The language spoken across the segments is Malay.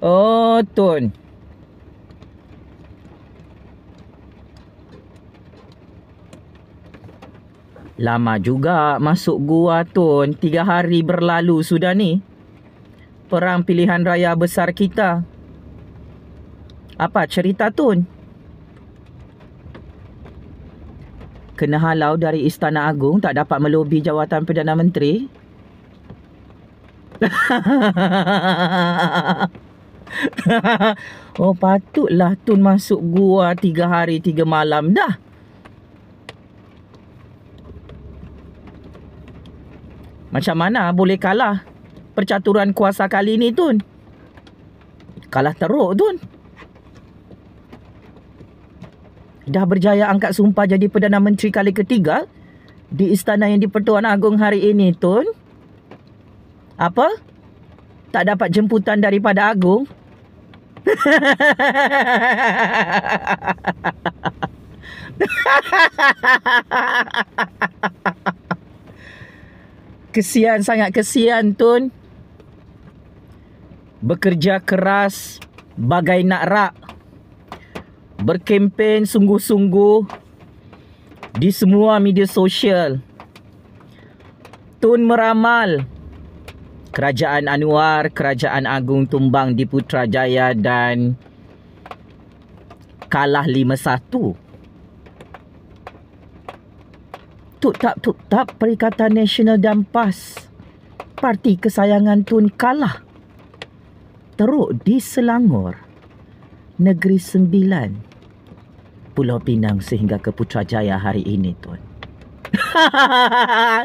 Oh, Tun. Lama juga masuk gua, Tun. Tiga hari berlalu sudah ni. Perang pilihan raya besar kita. Apa cerita, Tun? Kena halau dari Istana Agung tak dapat melobi jawatan Perdana Menteri? Hahaha. oh patutlah Tun masuk gua tiga hari tiga malam dah. Macam mana boleh kalah percaturan kuasa kali ni Tun? Kalah teruk Tun. Dah berjaya angkat sumpah jadi Perdana Menteri kali ketiga di istana yang di-Pertuan Agong hari ini Tun. Apa? Tak dapat jemputan daripada Agong? kesian sangat kesian tun bekerja keras bagai nak rak berkempen sungguh-sungguh di semua media sosial tun meramal Kerajaan Anwar, Kerajaan Agung tumbang di Putrajaya dan kalah 5-1. Tuk tap tuk tap Perikatan Nasional dan PAS. Parti Kesayangan Tun kalah. Teruk di Selangor. Negeri Sembilan. Pulau Pinang sehingga ke Putrajaya hari ini, Tun.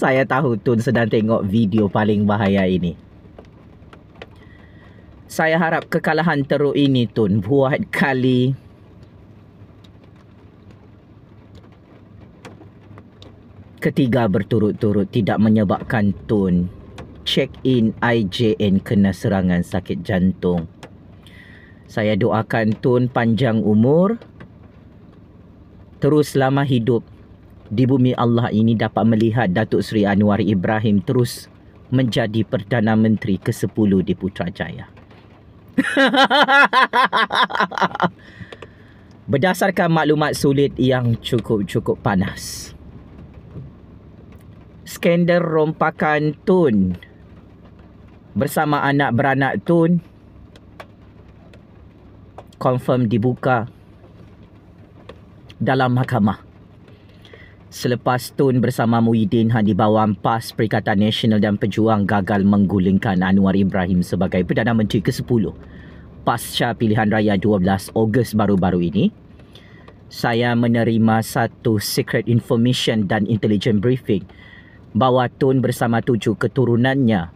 Saya tahu Tun sedang tengok video paling bahaya ini. Saya harap kekalahan teruk ini Tun buat kali. Ketiga berturut-turut tidak menyebabkan Tun check in IJN kena serangan sakit jantung. Saya doakan Tun panjang umur. Terus lama hidup di bumi Allah ini dapat melihat Datuk Seri Anwar Ibrahim terus menjadi Perdana Menteri ke-10 di Putrajaya. Berdasarkan maklumat sulit yang cukup-cukup panas. Skandal rompakan Tun bersama anak beranak Tun confirm dibuka dalam mahkamah selepas Tun bersama Muhyiddin Han di bawah Perikatan Nasional dan Pejuang gagal menggulingkan Anwar Ibrahim sebagai Perdana Menteri ke-10 pasca pilihan raya 12 Ogos baru-baru ini, saya menerima satu secret information dan intelligence briefing bahawa Tun bersama tujuh keturunannya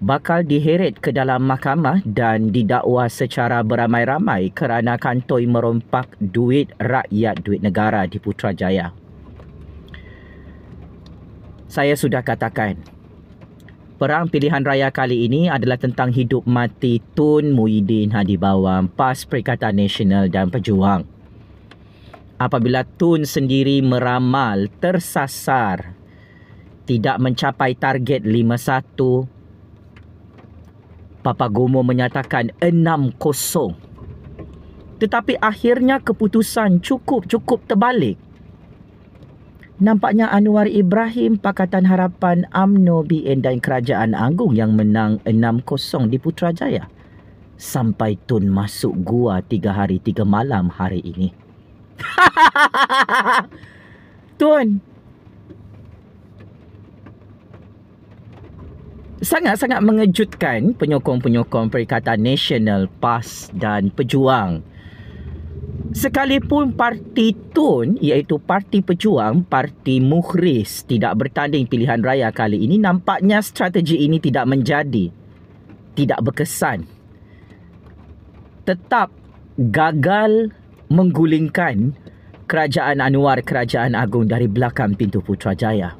bakal diheret ke dalam mahkamah dan didakwa secara beramai-ramai kerana kantoi merompak duit rakyat duit negara di Putrajaya. Saya sudah katakan, perang pilihan raya kali ini adalah tentang hidup mati Tun Muhyiddin Hadi Bawang, PAS Perikatan Nasional dan Pejuang. Apabila Tun sendiri meramal tersasar tidak mencapai target Papa Gomo menyatakan 6-0. Tetapi akhirnya keputusan cukup-cukup terbalik. Nampaknya Anwar Ibrahim, Pakatan Harapan, Amno BN dan Kerajaan anggung yang menang 6-0 di Putrajaya. Sampai Tun masuk gua tiga hari tiga malam hari ini. Tun, sangat-sangat mengejutkan penyokong-penyokong Perikatan Nasional PAS dan Pejuang. Sekalipun parti TUN iaitu Parti Pejuang, Parti Mukhris tidak bertanding pilihan raya kali ini, nampaknya strategi ini tidak menjadi, tidak berkesan. Tetap gagal menggulingkan kerajaan Anwar, kerajaan Agung dari belakang pintu Putrajaya.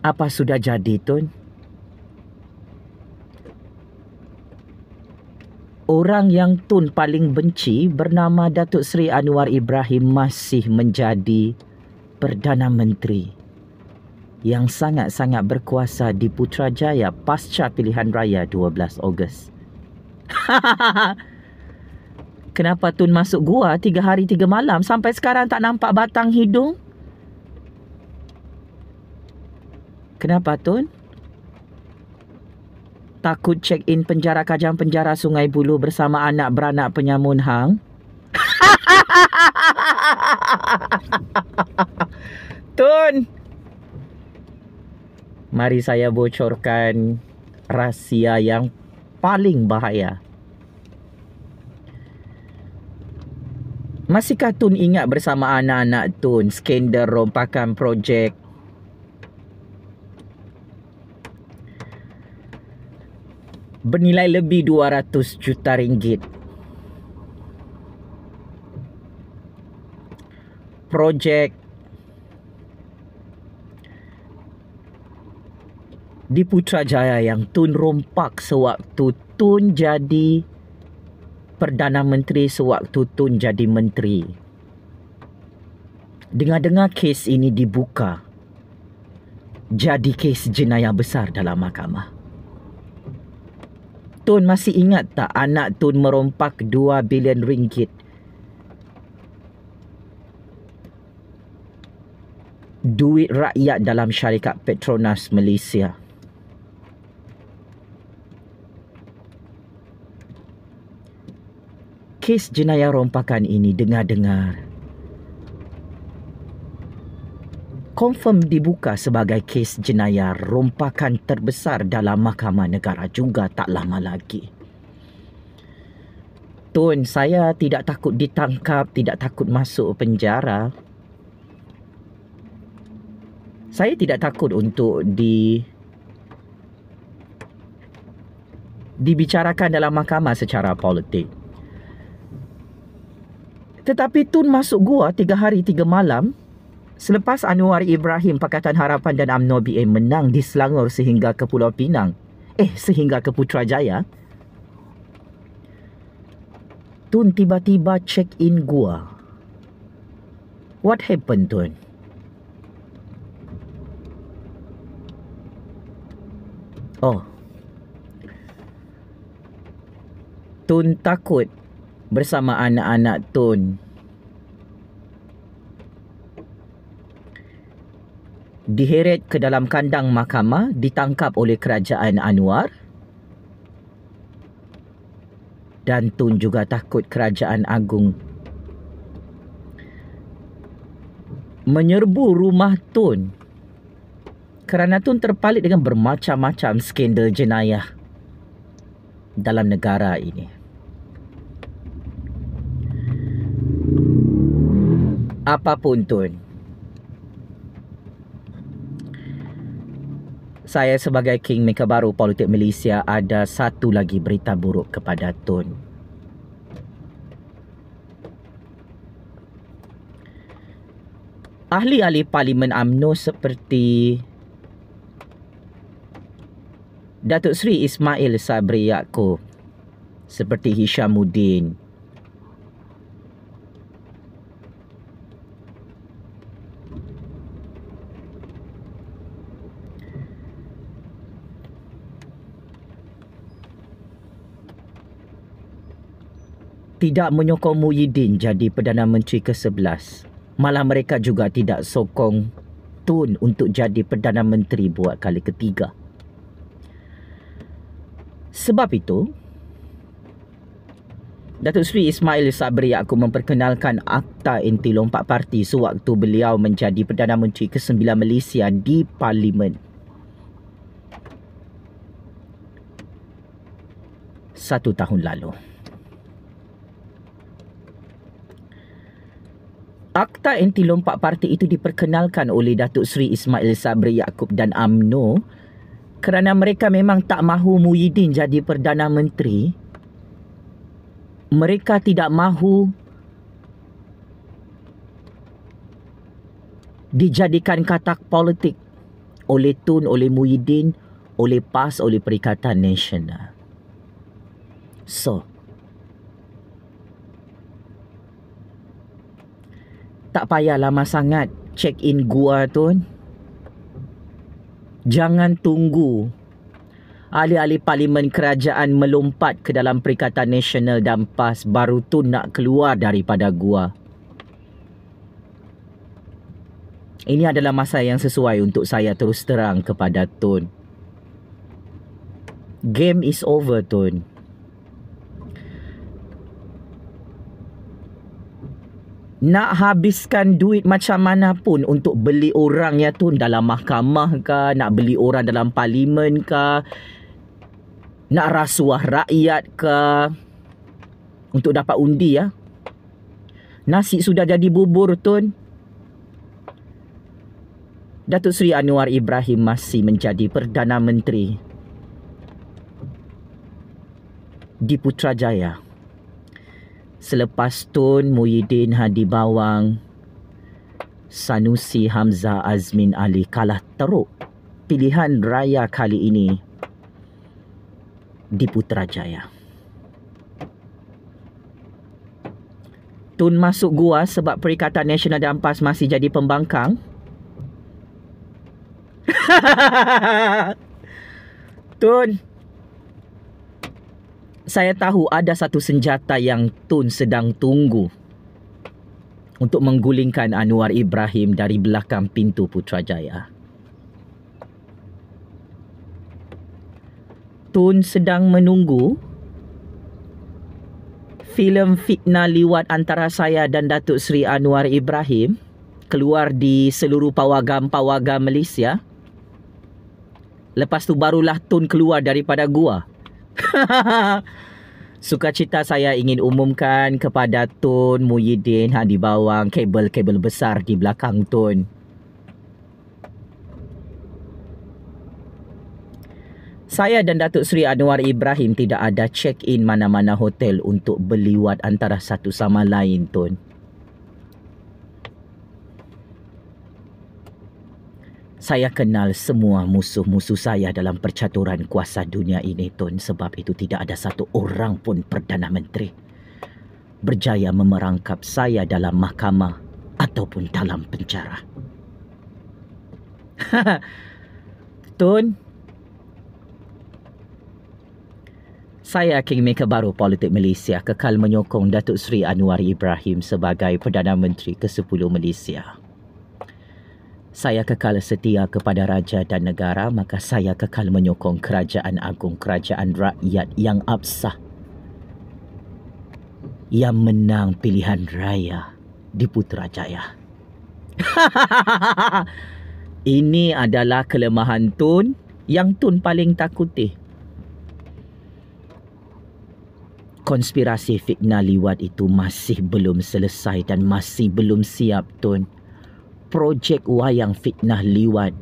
Apa sudah jadi, Tun? Orang yang Tun paling benci bernama Datuk Seri Anwar Ibrahim masih menjadi Perdana Menteri yang sangat-sangat berkuasa di Putrajaya pasca pilihan raya 12 Ogos. Kenapa Tun masuk gua tiga hari tiga malam sampai sekarang tak nampak batang hidung? Kenapa Tun? Takut check in penjara kajang penjara sungai bulu bersama anak beranak penyamun hang? Tun! Mari saya bocorkan rahsia yang paling bahaya. Masihkah Tun ingat bersama anak-anak Tun skender rompakan projek bernilai lebih 200 juta ringgit. Projek di Putrajaya yang tun rompak sewaktu tun jadi Perdana Menteri sewaktu tun jadi Menteri. Dengar-dengar kes ini dibuka jadi kes jenayah besar dalam mahkamah. Tun masih ingat tak anak Tun merompak 2 bilion ringgit? duit rakyat dalam syarikat Petronas Malaysia. Kes jenayah rompakan ini dengar-dengar confirm dibuka sebagai kes jenayah rompakan terbesar dalam mahkamah negara juga tak lama lagi. Tun, saya tidak takut ditangkap, tidak takut masuk penjara. Saya tidak takut untuk di dibicarakan dalam mahkamah secara politik. Tetapi Tun masuk gua tiga hari, tiga malam, Selepas Anwar Ibrahim Pakatan Harapan dan UMNO BA menang di Selangor sehingga ke Pulau Pinang, eh sehingga ke Putrajaya, Tun tiba-tiba check in gua. What happened, Tun? Oh. Tun takut bersama anak-anak Tun. diheret ke dalam kandang mahkamah ditangkap oleh kerajaan Anwar dan Tun juga takut kerajaan agung menyerbu rumah Tun kerana Tun terpalit dengan bermacam-macam skandal jenayah dalam negara ini apapun Tun saya sebagai King kingmaker baru politik Malaysia ada satu lagi berita buruk kepada Tun. Ahli-ahli Parlimen UMNO seperti Datuk Seri Ismail Sabri Yaakob seperti Hishamuddin, tidak menyokong Muhyiddin jadi Perdana Menteri ke-11. Malah mereka juga tidak sokong Tun untuk jadi Perdana Menteri buat kali ketiga. Sebab itu, Datuk Sri Ismail Sabri aku memperkenalkan Akta Inti Lompat Parti sewaktu beliau menjadi Perdana Menteri ke-9 Malaysia di Parlimen. Satu tahun lalu. Akta anti lompat parti itu diperkenalkan oleh Datuk Seri Ismail Sabri Yaakob dan AMNO kerana mereka memang tak mahu Muhyiddin jadi Perdana Menteri. Mereka tidak mahu dijadikan katak politik oleh Tun, oleh Muhyiddin, oleh PAS, oleh Perikatan Nasional. So, tak payah lama sangat check in gua tu. Jangan tunggu ahli-ahli parlimen kerajaan melompat ke dalam Perikatan Nasional dan PAS baru tu nak keluar daripada gua. Ini adalah masa yang sesuai untuk saya terus terang kepada Tun. Game is over, Tun. nak habiskan duit macam mana pun untuk beli orang ya tu dalam mahkamah ke nak beli orang dalam parlimen ke nak rasuah rakyat ke untuk dapat undi ya nasi sudah jadi bubur tun Datuk Seri Anwar Ibrahim masih menjadi Perdana Menteri di Putrajaya selepas Tun Muhyiddin Hadi Bawang Sanusi Hamzah Azmin Ali kalah teruk pilihan raya kali ini di Putrajaya. Tun masuk gua sebab Perikatan Nasional dan PAS masih jadi pembangkang. Tun, saya tahu ada satu senjata yang Tun sedang tunggu untuk menggulingkan Anwar Ibrahim dari belakang pintu Putrajaya. Tun sedang menunggu filem fitnah liwat antara saya dan Datuk Seri Anwar Ibrahim keluar di seluruh pawagam-pawagam Malaysia. Lepas tu barulah Tun keluar daripada gua. Sukacita saya ingin umumkan kepada Tun Muhyiddin yang ha, di bawang kabel-kabel besar di belakang Tun. Saya dan Datuk Seri Anwar Ibrahim tidak ada check-in mana-mana hotel untuk beliwat antara satu sama lain, Tun. saya kenal semua musuh-musuh saya dalam percaturan kuasa dunia ini, Tun. Sebab itu tidak ada satu orang pun Perdana Menteri berjaya memerangkap saya dalam mahkamah ataupun dalam penjara. Tun, saya King kingmaker baru politik Malaysia kekal menyokong Datuk Seri Anwar Ibrahim sebagai Perdana Menteri ke-10 Malaysia saya kekal setia kepada raja dan negara maka saya kekal menyokong kerajaan agung kerajaan rakyat yang absah yang menang pilihan raya di Putrajaya. Ini adalah kelemahan Tun yang Tun paling takuti. Konspirasi fitnah liwat itu masih belum selesai dan masih belum siap Tun projek wayang fitnah liwat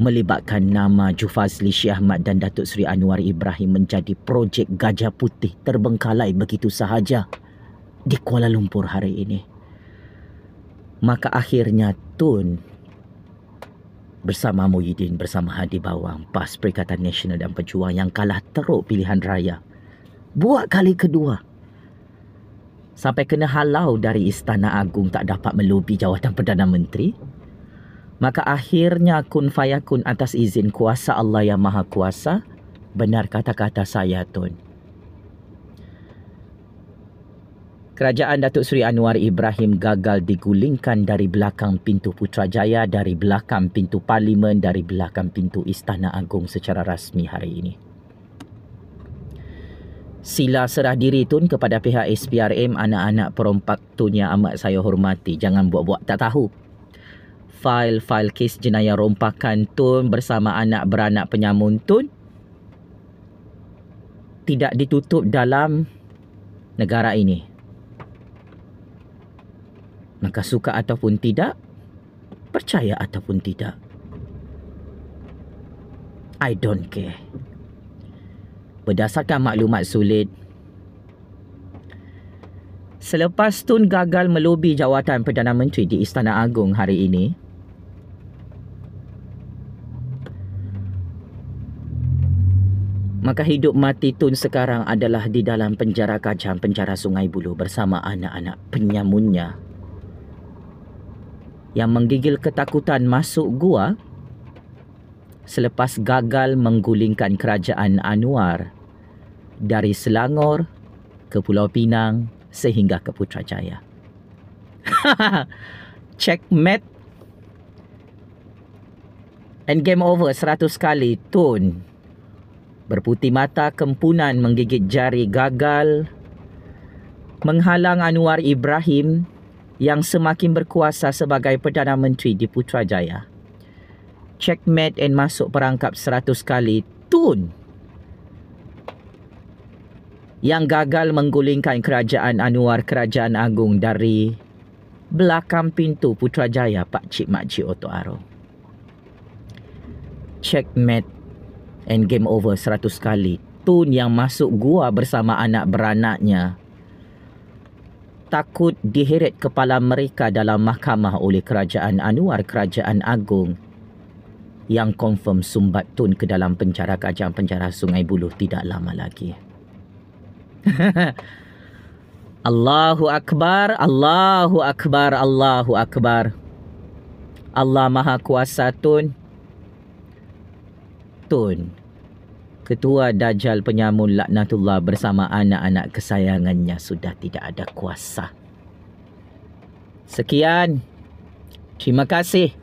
melibatkan nama Jufazli Syih Ahmad dan Datuk Seri Anwar Ibrahim menjadi projek gajah putih terbengkalai begitu sahaja di Kuala Lumpur hari ini. Maka akhirnya Tun bersama Muhyiddin bersama Hadi Bawang PAS Perikatan Nasional dan Pejuang yang kalah teruk pilihan raya buat kali kedua sampai kena halau dari Istana Agung tak dapat melobi jawatan Perdana Menteri? Maka akhirnya kun fayakun atas izin kuasa Allah yang maha kuasa, benar kata-kata saya tun. Kerajaan Datuk Seri Anwar Ibrahim gagal digulingkan dari belakang pintu Putrajaya, dari belakang pintu Parlimen, dari belakang pintu Istana Agung secara rasmi hari ini sila serah diri tun kepada pihak SPRM anak-anak perompak tun yang amat saya hormati. Jangan buat-buat tak tahu. Fail-fail kes jenayah rompakan tun bersama anak beranak penyamun tun tidak ditutup dalam negara ini. Maka suka ataupun tidak, percaya ataupun tidak. I don't care berdasarkan maklumat sulit. Selepas Tun gagal melobi jawatan Perdana Menteri di Istana Agong hari ini, maka hidup mati Tun sekarang adalah di dalam penjara kacang penjara Sungai Buloh bersama anak-anak penyamunnya yang menggigil ketakutan masuk gua selepas gagal menggulingkan kerajaan Anwar dari Selangor ke Pulau Pinang sehingga ke Putrajaya. Check mat. And game over seratus kali tun. Berputih mata kempunan menggigit jari gagal. Menghalang Anwar Ibrahim yang semakin berkuasa sebagai Perdana Menteri di Putrajaya. Checkmate and masuk perangkap seratus kali tun yang gagal menggulingkan kerajaan Anwar Kerajaan Agung dari belakang pintu Putrajaya Pak Cik Mak Cik Oto Aro. Checkmate and game over seratus kali. Tun yang masuk gua bersama anak beranaknya takut diheret kepala mereka dalam mahkamah oleh kerajaan Anwar Kerajaan Agung yang confirm sumbat Tun ke dalam penjara kajang penjara Sungai Buloh tidak lama lagi. Allahu Akbar, Allahu Akbar, Allahu Akbar. Allah Maha Kuasa Tun. Tun. Ketua Dajjal Penyamun Laknatullah bersama anak-anak kesayangannya sudah tidak ada kuasa. Sekian. Terima kasih.